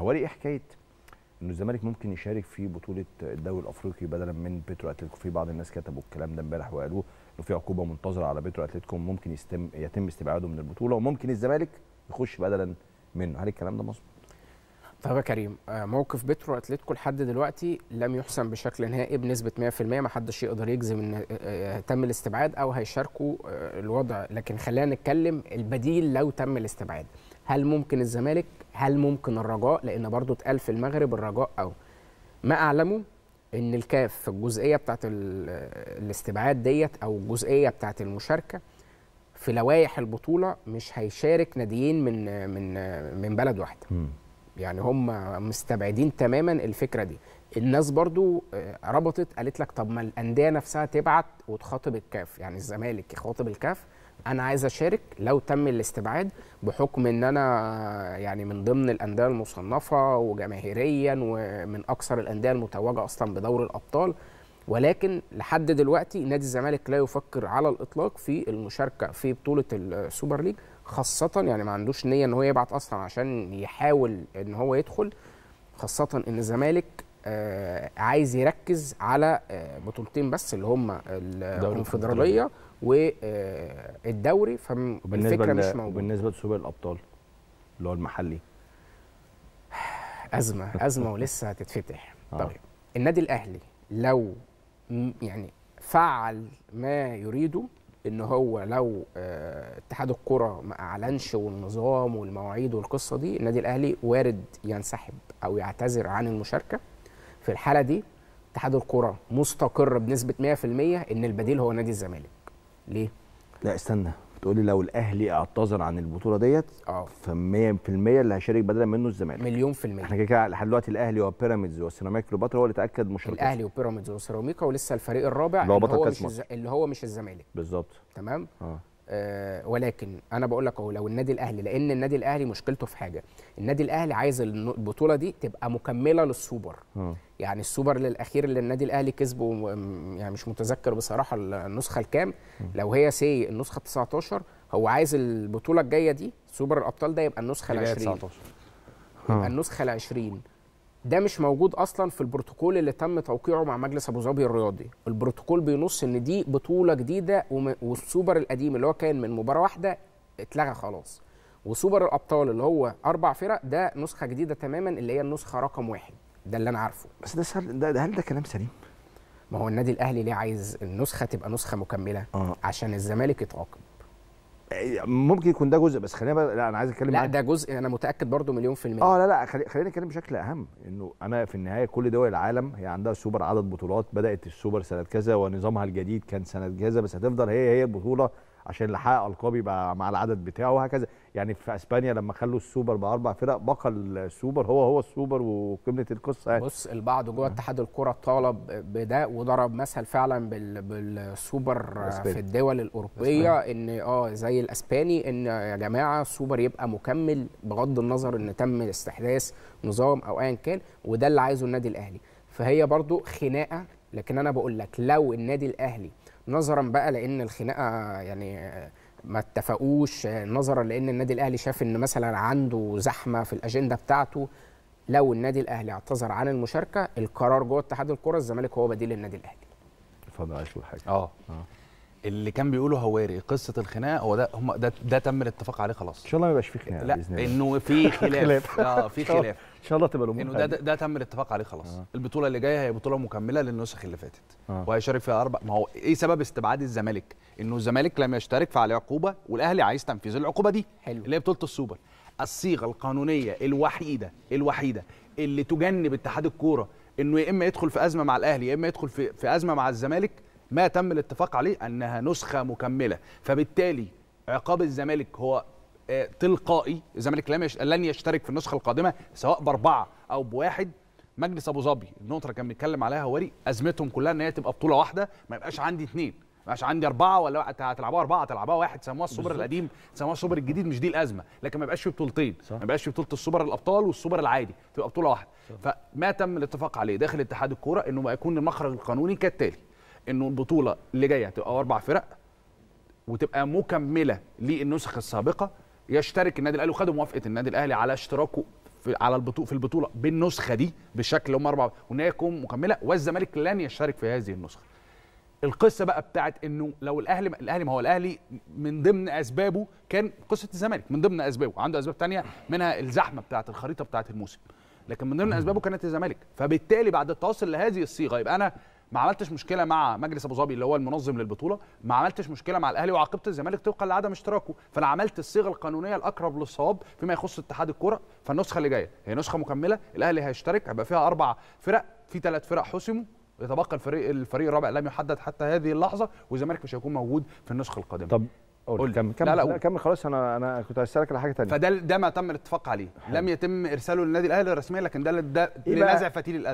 حوالي ايه حكايه ان الزمالك ممكن يشارك في بطوله الدوري الافريقي بدلا من بترو اتلتيكو في بعض الناس كتبوا الكلام ده امبارح وقالوه انه في عقوبه منتظره على بترو اتلتيكو ممكن يستم يتم استبعاده من البطوله وممكن الزمالك يخش بدلا منه هل الكلام ده مظبوط طيب يا كريم آه، موقف بترو اتلتيكو لحد دلوقتي لم يحسم بشكل نهائي بنسبه 100% ما حدش يقدر يجزم ان آه، آه، تم الاستبعاد او هيشاركوا الوضع لكن خلينا نتكلم البديل لو تم الاستبعاد هل ممكن الزمالك هل ممكن الرجاء لان برضو اتقال في المغرب الرجاء او ما اعلمه ان الكاف في الجزئيه بتاعت الاستبعاد ديت او الجزئيه بتاعت المشاركه في لوائح البطوله مش هيشارك ناديين من من من بلد واحده م. يعني هم مستبعدين تماما الفكره دي الناس برضو آه، ربطت قالت لك طب ما الانديه نفسها تبعت وتخاطب الكاف يعني الزمالك يخاطب الكاف انا عايز اشارك لو تم الاستبعاد بحكم ان انا يعني من ضمن الانديه المصنفه وجماهيريا ومن اكثر الانديه المتوجه اصلا بدور الابطال ولكن لحد دلوقتي نادي الزمالك لا يفكر على الاطلاق في المشاركه في بطوله السوبر ليج خاصه يعني ما عندوش نيه ان هو يبعت اصلا عشان يحاول ان هو يدخل خاصه ان الزمالك آه، عايز يركز على آه، بطولتين بس اللي هما الكونفدراليه والدوري فالفكره مش موجوده وبالنسبه لسوبر الابطال اللي هو المحلي ازمه ازمه ولسه هتتفتح آه. طيب النادي الاهلي لو يعني فعل ما يريده ان هو لو آه، اتحاد الكره ما اعلنش والنظام والمواعيد والقصه دي النادي الاهلي وارد ينسحب او يعتذر عن المشاركه في الحاله دي اتحاد الكره مستقر بنسبه 100% ان البديل هو نادي الزمالك ليه؟ لا استنى بتقولي لو الاهلي اعتذر عن البطوله ديت اه ف 100% اللي هيشارك بدلا منه الزمالك مليون في المية احنا كده كده لحد دلوقتي الاهلي وبيراميدز وسيراميكا كليوباترا هو اللي تاكد مشاركته الاهلي وبيراميدز وسيراميكا ولسه الفريق الرابع اللي هو, بطل هو مش الز... اللي هو مش الزمالك بالظبط تمام اه آه، ولكن انا بقول لك اهو لو النادي الاهلي لان النادي الاهلي مشكلته في حاجه النادي الاهلي عايز البطوله دي تبقى مكمله للسوبر م. اه. يعني السوبر الاخير اللي النادي الاهلي كسبه يعني مش متذكر بصراحه النسخه الكام لو هي سي النسخه 19 هو عايز البطوله الجايه دي سوبر الابطال ده يبقى النسخه ال 20 19 يبقى اه. النسخه ال 20 ده مش موجود اصلا في البروتوكول اللي تم توقيعه مع مجلس ابو ظبي الرياضي البروتوكول بينص ان دي بطوله جديده والسوبر القديم اللي هو كان من مباراه واحده اتلغى خلاص وسوبر الابطال اللي هو اربع فرق ده نسخه جديده تماما اللي هي النسخه رقم واحد ده اللي انا عارفه بس ده سهل ده, ده هل ده كلام سليم ما هو النادي الاهلي ليه عايز النسخه تبقى نسخه مكمله آه. عشان الزمالك يتعاقب ممكن يكون ده جزء بس خلينا بقى لا انا عايز اتكلم لا ده جزء انا متاكد برضو مليون في المية اه لا لا خلي... خلينا نتكلم بشكل اهم انه انا في النهايه كل دول العالم هي عندها سوبر عدد بطولات بدات السوبر سنه كذا ونظامها الجديد كان سنه كذا بس هتفضل هي هي البطوله عشان حقق القاب يبقى مع العدد بتاعه وهكذا يعني في اسبانيا لما خلوا السوبر باربع فرق بقى السوبر هو هو السوبر وكملت القصه يعني بص البعض جوه آه. اتحاد الكره طالب بده وضرب مثل فعلا بالسوبر في الدول الاوروبيه إسباني. ان اه زي الاسباني ان يا جماعه السوبر يبقى مكمل بغض النظر ان تم استحداث نظام او ايا كان وده اللي عايزه النادي الاهلي فهي برضو خناقه لكن انا بقول لك لو النادي الاهلي نظرا بقى لان الخناقه يعني ما اتفقوش نظرا لان النادي الاهلي شاف ان مثلا عنده زحمه في الاجنده بتاعته لو النادي الاهلي اعتذر عن المشاركه القرار جوه اتحاد الكره الزمالك هو بديل النادي الاهلي اتفضل عايز حاجه اه, آه. اللي كان بيقوله هواري قصه الخناقه هو ده هم ده, ده تم الاتفاق عليه خلاص ان شاء الله ما يبقاش في خناقه لا انه في خلاف اه في خلاف ان شاء الله تبقى الامور انه ده, ده, ده تم الاتفاق عليه خلاص آه. البطوله اللي جايه هي بطوله مكمله للنسخ اللي فاتت آه. وهيشارك فيها اربع ما هو ايه سبب استبعاد الزمالك انه الزمالك لم يشترك فعليه عقوبه والاهلي عايز تنفيذ العقوبه دي حلو. اللي هي بطوله السوبر الصيغه القانونيه الوحيده الوحيده اللي تجنب اتحاد الكوره انه يا اما يدخل في ازمه مع الاهلي يا اما يدخل في, في ازمه مع الزمالك ما تم الاتفاق عليه انها نسخه مكمله فبالتالي عقاب الزمالك هو آه، تلقائي الزمالك لم لن يشترك في النسخه القادمه سواء باربعه او بواحد مجلس ابو ظبي النقطه اللي كان بيتكلم عليها وري ازمتهم كلها ان هي تبقى بطوله واحده ما يبقاش عندي اثنين ما يبقاش عندي اربعه ولا هتلعبوها اربعه هتلعبوها واحد سموها السوبر القديم سموها السوبر الجديد مش دي الازمه لكن ما يبقاش في بطولتين ما يبقاش في بطوله السوبر الابطال والسوبر العادي تبقى بطوله واحده صح. فما تم الاتفاق عليه داخل اتحاد الكوره انه ما يكون المخرج القانوني كالتالي انه البطوله اللي جايه هتبقى اربع فرق وتبقى مكمله للنسخ السابقه يشترك النادي الاهلي وخدوا موافقه النادي الاهلي على اشتراكه في على البطوله في البطوله بالنسخه دي بالشكل هم اربع وان هي تكون مكمله والزمالك لن يشترك في هذه النسخه. القصه بقى بتاعت انه لو الاهلي الاهلي ما هو الاهلي من ضمن اسبابه كان قصه الزمالك من ضمن اسبابه عنده اسباب ثانيه منها الزحمه بتاعت الخريطه بتاعت الموسم لكن من ضمن اسبابه كانت الزمالك فبالتالي بعد التوصل لهذه الصيغه يبقى انا ما عملتش مشكله مع مجلس ابو ظبي اللي هو المنظم للبطوله ما عملتش مشكله مع الاهلي وعاقبت الزمالك طبقا لعدم اشتراكه فانا عملت الصيغه القانونيه الاقرب للصواب فيما يخص اتحاد الكره فالنسخه اللي جايه هي نسخه مكمله الاهلي هيشترك هيبقى فيها اربع فرق في ثلاث فرق حسموا يتبقى الفريق الفريق الرابع لم يحدد حتى هذه اللحظه والزمالك مش هيكون موجود في النسخه القادمه طب قول كمل كمل لا لا كمل خلاص انا انا كنت هسالك على حاجه ثانيه فده ده ما تم الاتفاق عليه حل. لم يتم ارساله للنادي الاهلي رسميا لكن ده ده إيه لنزع فتيل الازمه